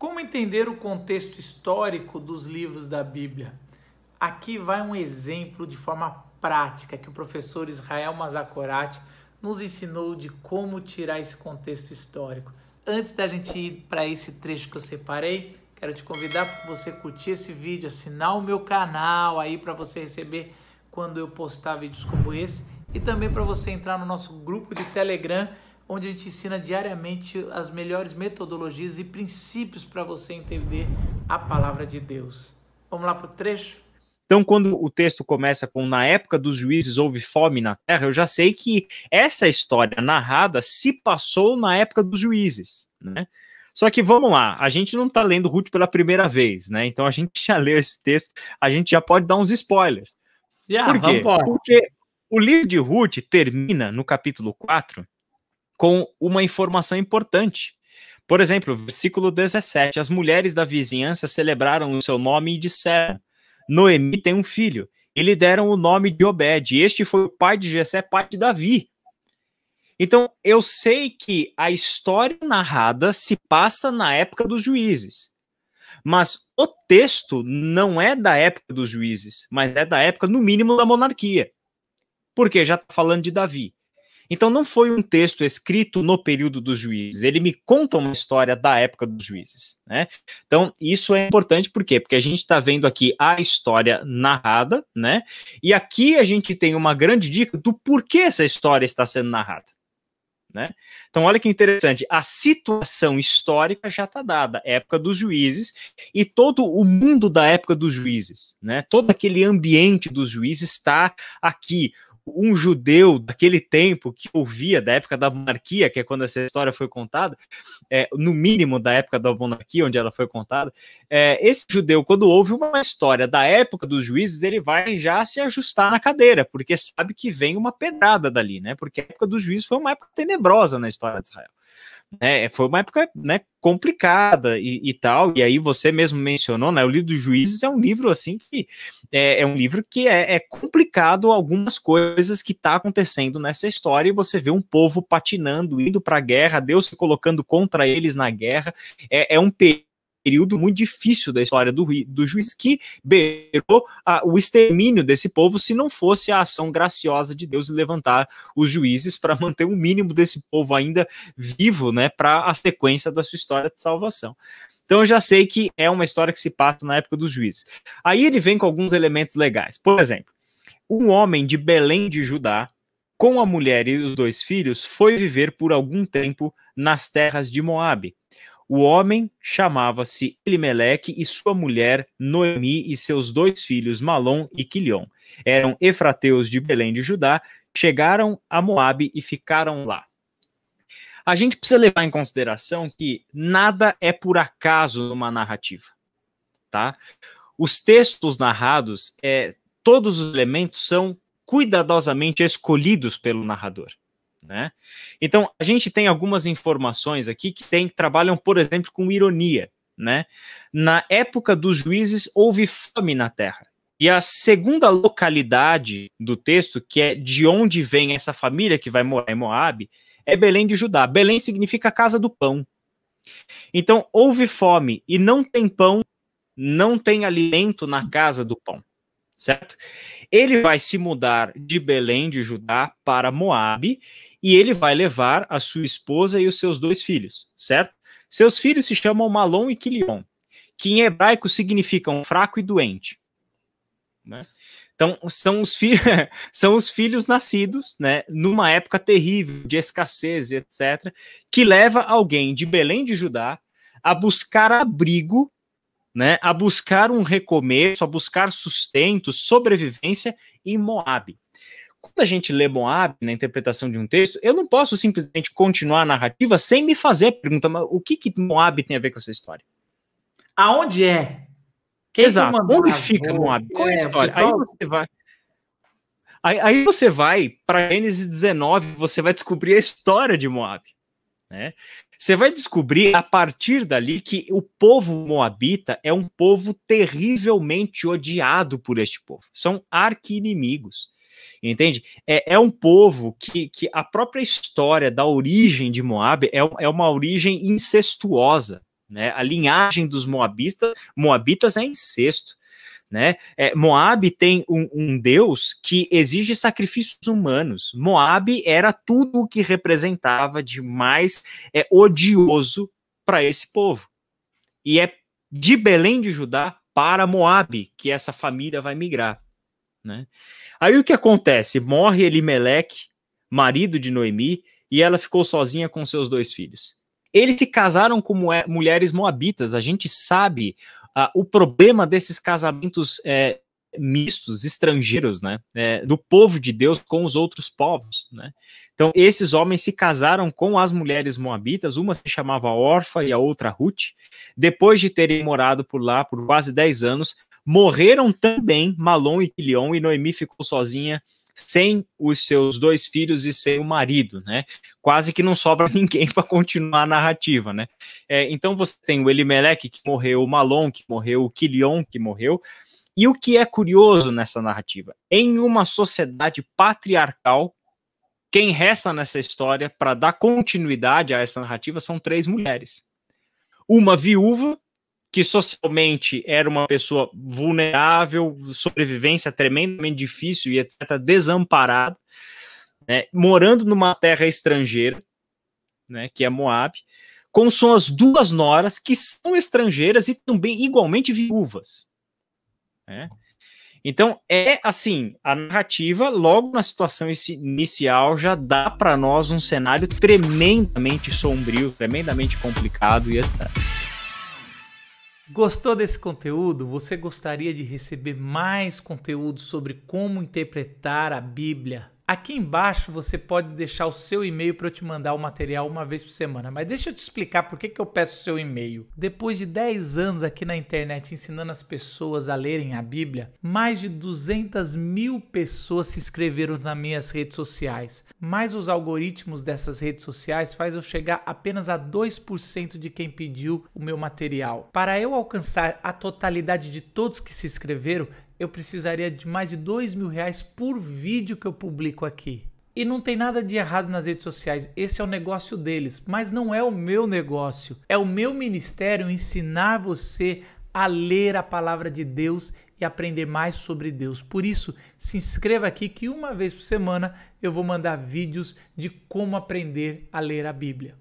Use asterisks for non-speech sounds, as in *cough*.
Como entender o contexto histórico dos livros da Bíblia? Aqui vai um exemplo de forma prática que o professor Israel Mazakorati nos ensinou de como tirar esse contexto histórico. Antes da gente ir para esse trecho que eu separei, quero te convidar para você curtir esse vídeo, assinar o meu canal aí para você receber quando eu postar vídeos como esse e também para você entrar no nosso grupo de Telegram onde a gente ensina diariamente as melhores metodologias e princípios para você entender a palavra de Deus. Vamos lá para o trecho? Então, quando o texto começa com na época dos juízes houve fome na terra, eu já sei que essa história narrada se passou na época dos juízes, né? Só que vamos lá, a gente não está lendo Ruth pela primeira vez, né? Então a gente *laughs* já leu esse texto, a gente já pode dar uns spoilers. Yeah, Por quê? Porque o livro de Ruth termina no capítulo 4 com uma informação importante. Por exemplo, versículo 17: As mulheres da vizinhança celebraram o seu nome e disseram: Noemi tem um filho. E lhe deram o nome de Obed. Este foi o pai de Jessé, pai de Davi. Então, eu sei que a história narrada se passa na época dos juízes. Mas o texto não é da época dos juízes, mas é da época, no mínimo, da monarquia. Porque já está falando de Davi. Então não foi um texto escrito no período dos juízes, ele me conta uma história da época dos juízes, né? Então isso é importante por quê? Porque a gente está vendo aqui a história narrada, né? E aqui a gente tem uma grande dica do porquê essa história está sendo narrada. Né? Então, olha que interessante, a situação histórica já está dada, época dos juízes e todo o mundo da época dos juízes, né? Todo aquele ambiente dos juízes está aqui um judeu daquele tempo que ouvia da época da monarquia, que é quando essa história foi contada, é, no mínimo da época da monarquia, onde ela foi contada, é, esse judeu, quando ouve uma história da época dos juízes, ele vai já se ajustar na cadeira, porque sabe que vem uma pedrada dali, né? Porque a época dos juízes foi uma época tenebrosa na história de Israel né, foi uma época né, complicada e, e, tal, e aí você mesmo mencionou, né, o livro dos juízes é um livro assim que é, é um livro que é, é, complicado algumas coisas que tá acontecendo nessa história e você vê um povo patinando, indo para a guerra, Deus se colocando contra eles na guerra, é, é um período muito difícil da história do, do juiz que beirou a, o extermínio desse povo se não fosse a ação graciosa de Deus levantar os juízes para manter o mínimo desse povo ainda vivo, né, para a sequência da sua história de salvação. Então eu já sei que é uma história que se passa na época dos juízes. Aí ele vem com alguns elementos legais. Por exemplo, um homem de Belém de Judá, com a mulher e os dois filhos, foi viver por algum tempo nas terras de Moabe o homem chamava-se Elimeleque e sua mulher Noemi e seus dois filhos Malom e Quilion. Eram efrateus de Belém de Judá, chegaram a Moabe e ficaram lá. A gente precisa levar em consideração que nada é por acaso numa narrativa, tá? Os textos narrados, é, todos os elementos são cuidadosamente escolhidos pelo narrador. Né? Então, a gente tem algumas informações aqui que tem, trabalham, por exemplo, com ironia. Né? Na época dos juízes, houve fome na terra. E a segunda localidade do texto, que é de onde vem essa família que vai morar em Moab, é Belém de Judá. Belém significa casa do pão. Então, houve fome e não tem pão, não tem alimento na casa do pão, certo? Ele vai se mudar de Belém de Judá para Moabe e ele vai levar a sua esposa e os seus dois filhos, certo? Seus filhos se chamam Malom e Quilion, que em hebraico significam fraco e doente. Né? Então, são os, fi *laughs* são os filhos nascidos né, numa época terrível, de escassez, etc., que leva alguém de Belém de Judá a buscar abrigo, né, a buscar um recomeço, a buscar sustento, sobrevivência em Moab. Quando a gente lê Moab na interpretação de um texto, eu não posso simplesmente continuar a narrativa sem me fazer a pergunta: mas o que, que Moab tem a ver com essa história? Aonde é? Quem Exato. Onde fica Moab? Qual é a é, história? Aí você vai. Aí, aí você vai para Gênesis 19, você vai descobrir a história de Moab. Né? Você vai descobrir a partir dali que o povo moabita é um povo terrivelmente odiado por este povo. São arqui-inimigos. Entende? É, é um povo que, que a própria história da origem de Moab é, é uma origem incestuosa. Né? A linhagem dos moabistas, moabitas é incesto. Né? É, Moab tem um, um, deus que exige sacrifícios humanos. Moab era tudo o que representava de mais é, odioso para esse povo. E é de Belém de Judá para Moab que essa família vai migrar. Né? Aí o que acontece? Morre Elimelech, marido de Noemi, e ela ficou sozinha com seus dois filhos. Eles se casaram com mulheres moabitas. A gente sabe ah, o problema desses casamentos é, mistos, estrangeiros, né? É, do povo de Deus com os outros povos, né? Então, esses homens se casaram com as mulheres moabitas, uma se chamava Orfa e a outra Ruth. Depois de terem morado por lá por quase 10 anos, Morreram também Malon e Quilion, e Noemi ficou sozinha sem os seus dois filhos e sem o marido, né? Quase que não sobra *laughs* ninguém para continuar a narrativa, né? É, então você tem o Elimelec que morreu, o Malon que morreu, o Quilion que morreu. E o que é curioso nessa narrativa? Em uma sociedade patriarcal, quem resta nessa história para dar continuidade a essa narrativa são três mulheres: uma viúva que socialmente era uma pessoa vulnerável, sobrevivência tremendamente difícil e etc., desamparada, né, morando numa terra estrangeira, né, que é Moab, com suas duas noras, que são estrangeiras e também igualmente viúvas. Né? Então, é assim: a narrativa, logo na situação inicial, já dá para nós um cenário tremendamente sombrio, tremendamente complicado e etc. Gostou desse conteúdo? Você gostaria de receber mais conteúdo sobre como interpretar a Bíblia Aqui embaixo você pode deixar o seu e-mail para eu te mandar o material uma vez por semana. Mas deixa eu te explicar por que, que eu peço o seu e-mail. Depois de 10 anos aqui na internet ensinando as pessoas a lerem a Bíblia, mais de 200 mil pessoas se inscreveram nas minhas redes sociais. Mas os algoritmos dessas redes sociais faz eu chegar apenas a 2% de quem pediu o meu material. Para eu alcançar a totalidade de todos que se inscreveram, eu precisaria de mais de dois mil reais por vídeo que eu publico aqui. E não tem nada de errado nas redes sociais, esse é o negócio deles, mas não é o meu negócio. É o meu ministério ensinar você a ler a palavra de Deus e aprender mais sobre Deus. Por isso, se inscreva aqui que uma vez por semana eu vou mandar vídeos de como aprender a ler a Bíblia.